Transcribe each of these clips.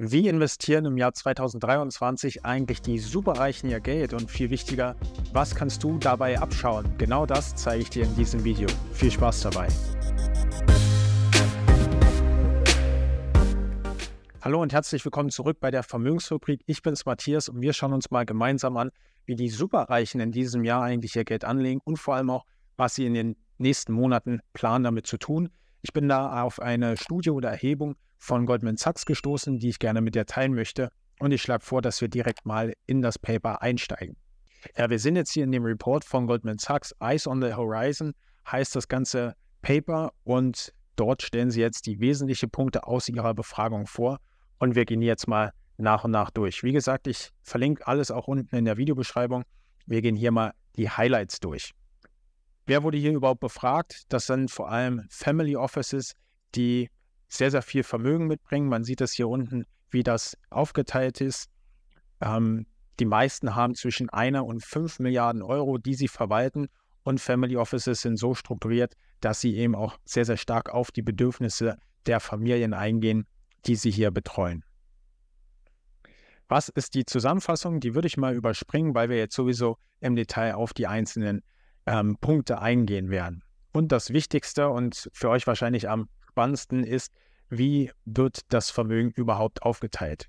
Wie investieren im Jahr 2023 eigentlich die Superreichen ihr Geld? Und viel wichtiger, was kannst du dabei abschauen? Genau das zeige ich dir in diesem Video. Viel Spaß dabei! Hallo und herzlich willkommen zurück bei der Vermögensfabrik. Ich bin's Matthias und wir schauen uns mal gemeinsam an, wie die Superreichen in diesem Jahr eigentlich ihr Geld anlegen und vor allem auch, was sie in den nächsten Monaten planen, damit zu tun. Ich bin da auf eine Studie oder Erhebung von Goldman Sachs gestoßen, die ich gerne mit dir teilen möchte. Und ich schlage vor, dass wir direkt mal in das Paper einsteigen. Ja, wir sind jetzt hier in dem Report von Goldman Sachs. Eyes on the Horizon heißt das ganze Paper und dort stellen sie jetzt die wesentlichen Punkte aus ihrer Befragung vor. Und wir gehen jetzt mal nach und nach durch. Wie gesagt, ich verlinke alles auch unten in der Videobeschreibung. Wir gehen hier mal die Highlights durch. Wer wurde hier überhaupt befragt? Das sind vor allem Family Offices, die sehr, sehr viel Vermögen mitbringen. Man sieht das hier unten, wie das aufgeteilt ist. Ähm, die meisten haben zwischen einer und fünf Milliarden Euro, die sie verwalten. Und Family Offices sind so strukturiert, dass sie eben auch sehr, sehr stark auf die Bedürfnisse der Familien eingehen, die sie hier betreuen. Was ist die Zusammenfassung? Die würde ich mal überspringen, weil wir jetzt sowieso im Detail auf die einzelnen ähm, Punkte eingehen werden. Und das Wichtigste und für euch wahrscheinlich am spannendsten ist, wie wird das Vermögen überhaupt aufgeteilt?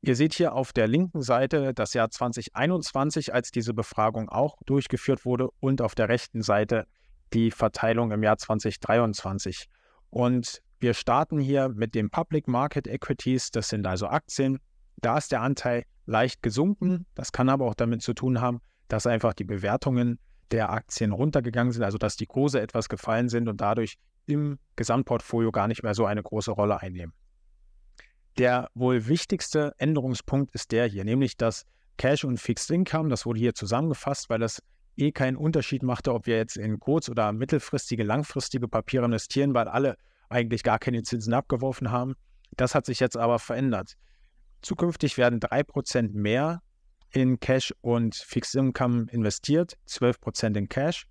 Ihr seht hier auf der linken Seite das Jahr 2021, als diese Befragung auch durchgeführt wurde, und auf der rechten Seite die Verteilung im Jahr 2023. Und wir starten hier mit den Public Market Equities, das sind also Aktien. Da ist der Anteil leicht gesunken. Das kann aber auch damit zu tun haben, dass einfach die Bewertungen der Aktien runtergegangen sind, also dass die Kurse etwas gefallen sind und dadurch im Gesamtportfolio gar nicht mehr so eine große Rolle einnehmen. Der wohl wichtigste Änderungspunkt ist der hier, nämlich dass Cash und Fixed Income, das wurde hier zusammengefasst, weil das eh keinen Unterschied machte, ob wir jetzt in kurz- oder mittelfristige, langfristige Papiere investieren, weil alle eigentlich gar keine Zinsen abgeworfen haben. Das hat sich jetzt aber verändert. Zukünftig werden 3% mehr in Cash und Fixed Income investiert, 12% in Cash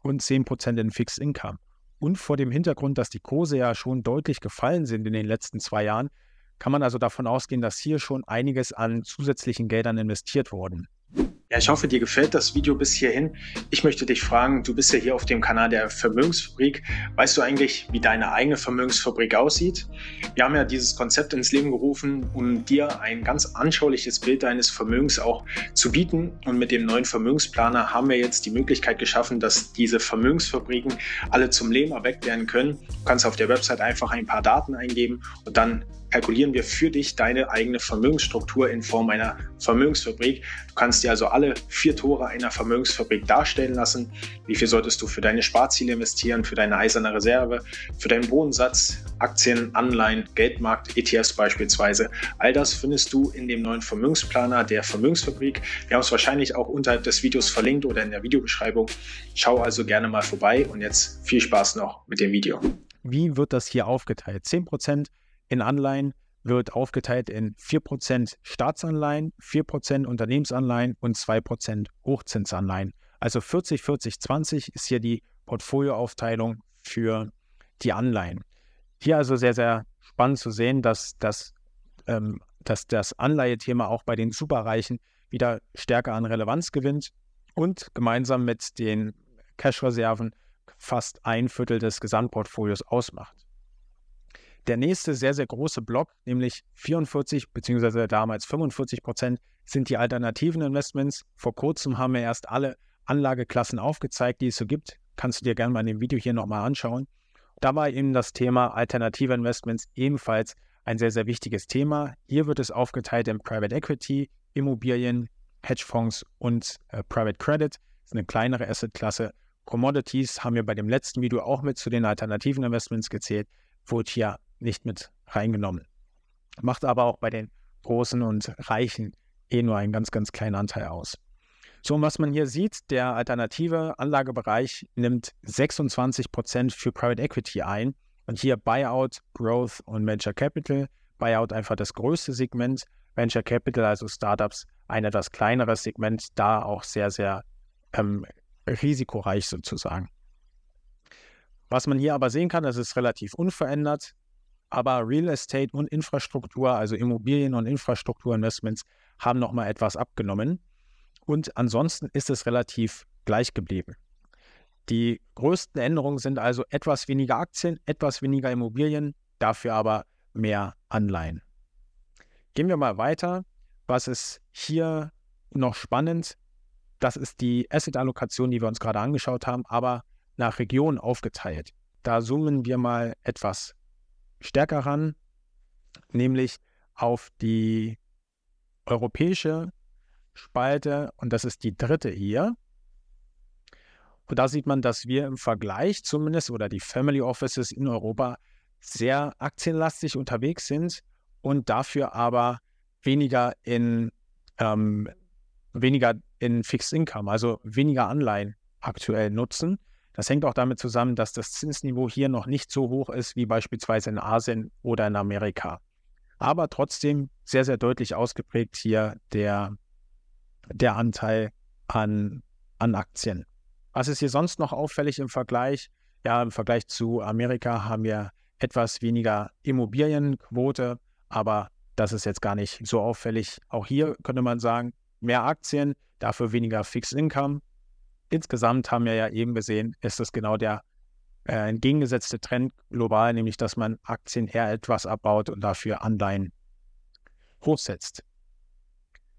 und 10% in Fixed Income. Und vor dem Hintergrund, dass die Kurse ja schon deutlich gefallen sind in den letzten zwei Jahren, kann man also davon ausgehen, dass hier schon einiges an zusätzlichen Geldern investiert wurden. Ja, ich hoffe, dir gefällt das Video bis hierhin. Ich möchte dich fragen, du bist ja hier auf dem Kanal der Vermögensfabrik. Weißt du eigentlich, wie deine eigene Vermögensfabrik aussieht? Wir haben ja dieses Konzept ins Leben gerufen, um dir ein ganz anschauliches Bild deines Vermögens auch zu bieten. Und mit dem neuen Vermögensplaner haben wir jetzt die Möglichkeit geschaffen, dass diese Vermögensfabriken alle zum Leben erweckt werden können. Du kannst auf der Website einfach ein paar Daten eingeben und dann kalkulieren wir für dich deine eigene Vermögensstruktur in Form einer Vermögensfabrik. Du kannst dir also alle vier Tore einer Vermögensfabrik darstellen lassen. Wie viel solltest du für deine Sparziele investieren, für deine eiserne Reserve, für deinen Bodensatz, Aktien, Anleihen, Geldmarkt, ETFs beispielsweise. All das findest du in dem neuen Vermögensplaner der Vermögensfabrik. Wir haben es wahrscheinlich auch unterhalb des Videos verlinkt oder in der Videobeschreibung. Schau also gerne mal vorbei und jetzt viel Spaß noch mit dem Video. Wie wird das hier aufgeteilt? 10% in Anleihen wird aufgeteilt in 4% Staatsanleihen, 4% Unternehmensanleihen und 2% Hochzinsanleihen. Also 40, 40, 20 ist hier die Portfolioaufteilung für die Anleihen. Hier also sehr, sehr spannend zu sehen, dass das, ähm, dass das Anleihethema auch bei den Superreichen wieder stärker an Relevanz gewinnt und gemeinsam mit den Cash-Reserven fast ein Viertel des Gesamtportfolios ausmacht. Der nächste sehr, sehr große Block, nämlich 44 bzw. damals 45 Prozent, sind die alternativen Investments. Vor kurzem haben wir erst alle Anlageklassen aufgezeigt, die es so gibt. Kannst du dir gerne mal in dem Video hier nochmal anschauen. Dabei eben das Thema alternative Investments ebenfalls ein sehr, sehr wichtiges Thema. Hier wird es aufgeteilt in Private Equity, Immobilien, Hedgefonds und äh, Private Credit. Das ist eine kleinere Assetklasse. Commodities haben wir bei dem letzten Video auch mit zu den alternativen Investments gezählt. Wurde hier nicht mit reingenommen. Macht aber auch bei den Großen und Reichen eh nur einen ganz, ganz kleinen Anteil aus. So, und was man hier sieht, der alternative Anlagebereich nimmt 26 Prozent für Private Equity ein. Und hier Buyout, Growth und Venture Capital. Buyout einfach das größte Segment. Venture Capital, also Startups, ein etwas kleineres Segment, da auch sehr, sehr ähm, risikoreich sozusagen. Was man hier aber sehen kann, das ist relativ unverändert aber Real Estate und Infrastruktur, also Immobilien und Infrastrukturinvestments, haben nochmal etwas abgenommen. Und ansonsten ist es relativ gleich geblieben. Die größten Änderungen sind also etwas weniger Aktien, etwas weniger Immobilien, dafür aber mehr Anleihen. Gehen wir mal weiter. Was ist hier noch spannend? Das ist die Asset-Allokation, die wir uns gerade angeschaut haben, aber nach Regionen aufgeteilt. Da zoomen wir mal etwas stärker ran, nämlich auf die europäische Spalte und das ist die dritte hier. Und da sieht man, dass wir im Vergleich zumindest oder die Family Offices in Europa sehr aktienlastig unterwegs sind und dafür aber weniger in ähm, weniger in Fixed Income, also weniger Anleihen aktuell nutzen. Das hängt auch damit zusammen, dass das Zinsniveau hier noch nicht so hoch ist wie beispielsweise in Asien oder in Amerika. Aber trotzdem sehr, sehr deutlich ausgeprägt hier der, der Anteil an, an Aktien. Was ist hier sonst noch auffällig im Vergleich? Ja, im Vergleich zu Amerika haben wir etwas weniger Immobilienquote, aber das ist jetzt gar nicht so auffällig. Auch hier könnte man sagen, mehr Aktien, dafür weniger Fixed Income insgesamt haben wir ja eben gesehen, ist das genau der äh, entgegengesetzte Trend global, nämlich dass man Aktien eher etwas abbaut und dafür Anleihen hochsetzt.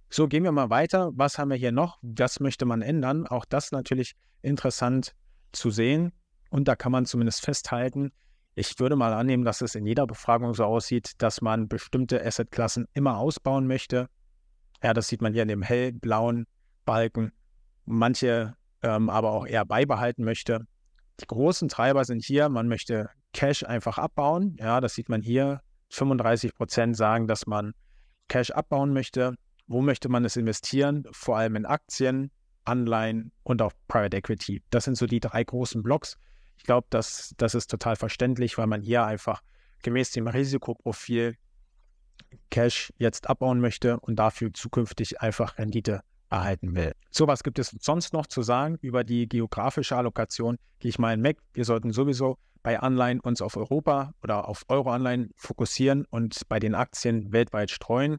So, gehen wir mal weiter. Was haben wir hier noch? Das möchte man ändern. Auch das natürlich interessant zu sehen. Und da kann man zumindest festhalten, ich würde mal annehmen, dass es in jeder Befragung so aussieht, dass man bestimmte Assetklassen immer ausbauen möchte. Ja, das sieht man hier in dem hellblauen Balken. Manche ähm, aber auch eher beibehalten möchte. Die großen Treiber sind hier, man möchte Cash einfach abbauen. Ja, das sieht man hier. 35 Prozent sagen, dass man Cash abbauen möchte. Wo möchte man es investieren? Vor allem in Aktien, Anleihen und auch Private Equity. Das sind so die drei großen Blocks. Ich glaube, das, das ist total verständlich, weil man hier einfach gemäß dem Risikoprofil Cash jetzt abbauen möchte und dafür zukünftig einfach Rendite erhalten will. So was gibt es sonst noch zu sagen über die geografische Allokation? die ich mal in Mac. Wir sollten sowieso bei Anleihen uns auf Europa oder auf Euro-Anleihen fokussieren und bei den Aktien weltweit streuen.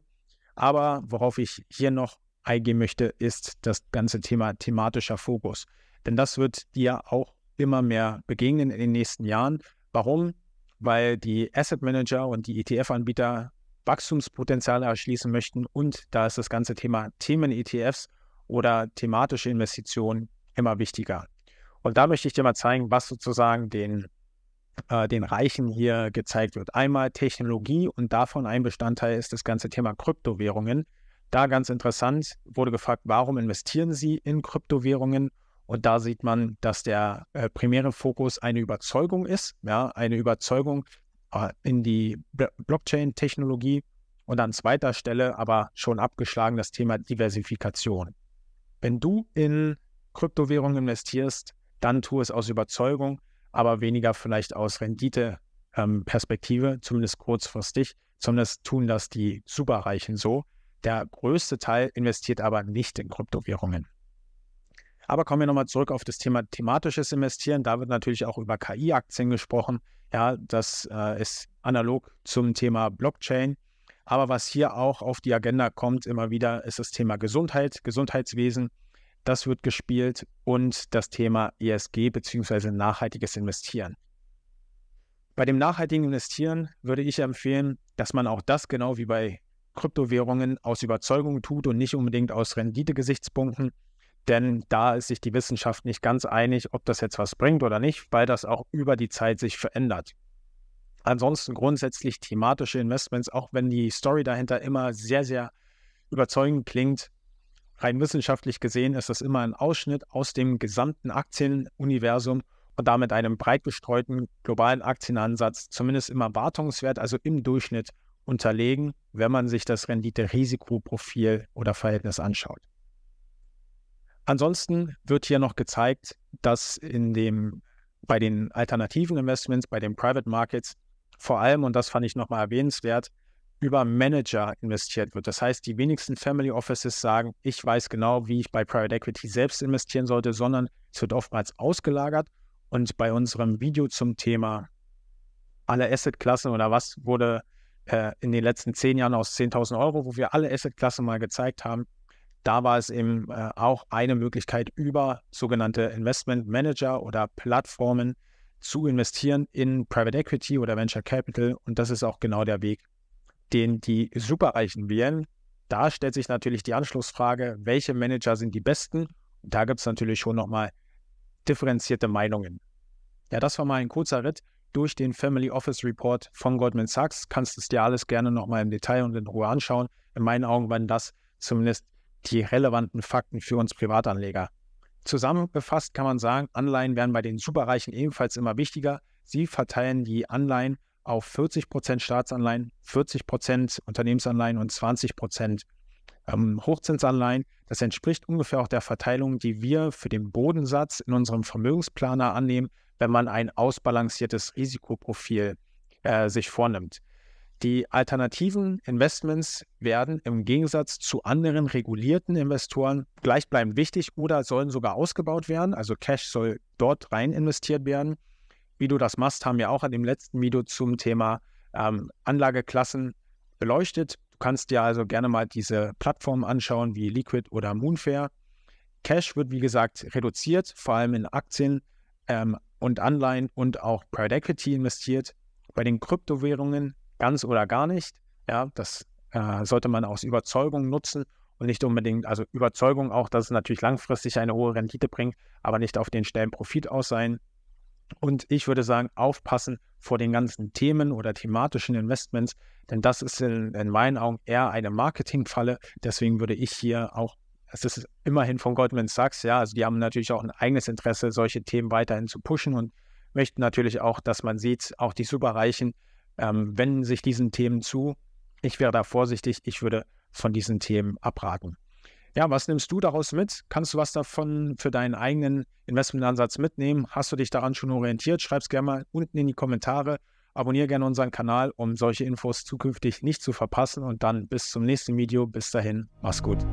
Aber worauf ich hier noch eingehen möchte, ist das ganze Thema thematischer Fokus. Denn das wird dir auch immer mehr begegnen in den nächsten Jahren. Warum? Weil die Asset Manager und die ETF-Anbieter Wachstumspotenzial erschließen möchten. Und da ist das ganze Thema Themen-ETFs oder thematische Investitionen immer wichtiger. Und da möchte ich dir mal zeigen, was sozusagen den, äh, den Reichen hier gezeigt wird. Einmal Technologie und davon ein Bestandteil ist das ganze Thema Kryptowährungen. Da ganz interessant wurde gefragt, warum investieren Sie in Kryptowährungen? Und da sieht man, dass der äh, primäre Fokus eine Überzeugung ist, ja, eine Überzeugung, in die Blockchain-Technologie und an zweiter Stelle aber schon abgeschlagen das Thema Diversifikation. Wenn du in Kryptowährungen investierst, dann tu es aus Überzeugung, aber weniger vielleicht aus Rendite-Perspektive, ähm, zumindest kurzfristig. Zumindest tun das die Superreichen so. Der größte Teil investiert aber nicht in Kryptowährungen. Aber kommen wir nochmal zurück auf das Thema thematisches Investieren. Da wird natürlich auch über KI-Aktien gesprochen. Ja, das äh, ist analog zum Thema Blockchain. Aber was hier auch auf die Agenda kommt, immer wieder, ist das Thema Gesundheit, Gesundheitswesen. Das wird gespielt und das Thema ESG bzw. nachhaltiges Investieren. Bei dem nachhaltigen Investieren würde ich empfehlen, dass man auch das genau wie bei Kryptowährungen aus Überzeugung tut und nicht unbedingt aus Renditegesichtspunkten. Denn da ist sich die Wissenschaft nicht ganz einig, ob das jetzt was bringt oder nicht, weil das auch über die Zeit sich verändert. Ansonsten grundsätzlich thematische Investments, auch wenn die Story dahinter immer sehr, sehr überzeugend klingt, rein wissenschaftlich gesehen ist das immer ein Ausschnitt aus dem gesamten Aktienuniversum und damit einem breit gestreuten globalen Aktienansatz zumindest immer wartungswert, also im Durchschnitt unterlegen, wenn man sich das Rendite-Risikoprofil oder Verhältnis anschaut. Ansonsten wird hier noch gezeigt, dass in dem, bei den alternativen Investments, bei den Private Markets vor allem, und das fand ich nochmal erwähnenswert, über Manager investiert wird. Das heißt, die wenigsten Family Offices sagen, ich weiß genau, wie ich bei Private Equity selbst investieren sollte, sondern es wird oftmals ausgelagert. Und bei unserem Video zum Thema alle Assetklassen oder was wurde äh, in den letzten zehn Jahren aus 10.000 Euro, wo wir alle Assetklassen mal gezeigt haben, da war es eben äh, auch eine Möglichkeit, über sogenannte Investment Manager oder Plattformen zu investieren in Private Equity oder Venture Capital. Und das ist auch genau der Weg, den die Superreichen wählen. Da stellt sich natürlich die Anschlussfrage, welche Manager sind die besten? Und da gibt es natürlich schon nochmal differenzierte Meinungen. Ja, das war mal ein kurzer Ritt durch den Family Office Report von Goldman Sachs. Kannst es dir alles gerne nochmal im Detail und in Ruhe anschauen. In meinen Augen waren das zumindest die relevanten Fakten für uns Privatanleger. Zusammengefasst kann man sagen, Anleihen werden bei den Superreichen ebenfalls immer wichtiger. Sie verteilen die Anleihen auf 40% Prozent Staatsanleihen, 40% Prozent Unternehmensanleihen und 20% Prozent ähm, Hochzinsanleihen. Das entspricht ungefähr auch der Verteilung, die wir für den Bodensatz in unserem Vermögensplaner annehmen, wenn man ein ausbalanciertes Risikoprofil äh, sich vornimmt. Die alternativen Investments werden im Gegensatz zu anderen regulierten Investoren gleichbleibend wichtig oder sollen sogar ausgebaut werden. Also Cash soll dort rein investiert werden. Wie du das machst, haben wir auch in dem letzten Video zum Thema ähm, Anlageklassen beleuchtet. Du kannst dir also gerne mal diese Plattformen anschauen wie Liquid oder Moonfair. Cash wird, wie gesagt, reduziert, vor allem in Aktien ähm, und Anleihen und auch Private Equity investiert. Bei den Kryptowährungen ganz oder gar nicht. Ja, das äh, sollte man aus Überzeugung nutzen und nicht unbedingt, also Überzeugung auch, dass es natürlich langfristig eine hohe Rendite bringt, aber nicht auf den Stellen Profit aus sein. Und ich würde sagen, aufpassen vor den ganzen Themen oder thematischen Investments, denn das ist in, in meinen Augen eher eine Marketingfalle. Deswegen würde ich hier auch, es ist immerhin von Goldman Sachs, ja, also die haben natürlich auch ein eigenes Interesse, solche Themen weiterhin zu pushen und möchten natürlich auch, dass man sieht, auch die Superreichen ähm, wenden sich diesen Themen zu. Ich wäre da vorsichtig, ich würde von diesen Themen abraten. Ja, was nimmst du daraus mit? Kannst du was davon für deinen eigenen Investmentansatz mitnehmen? Hast du dich daran schon orientiert? Schreib es gerne mal unten in die Kommentare. Abonniere gerne unseren Kanal, um solche Infos zukünftig nicht zu verpassen. Und dann bis zum nächsten Video. Bis dahin, mach's gut.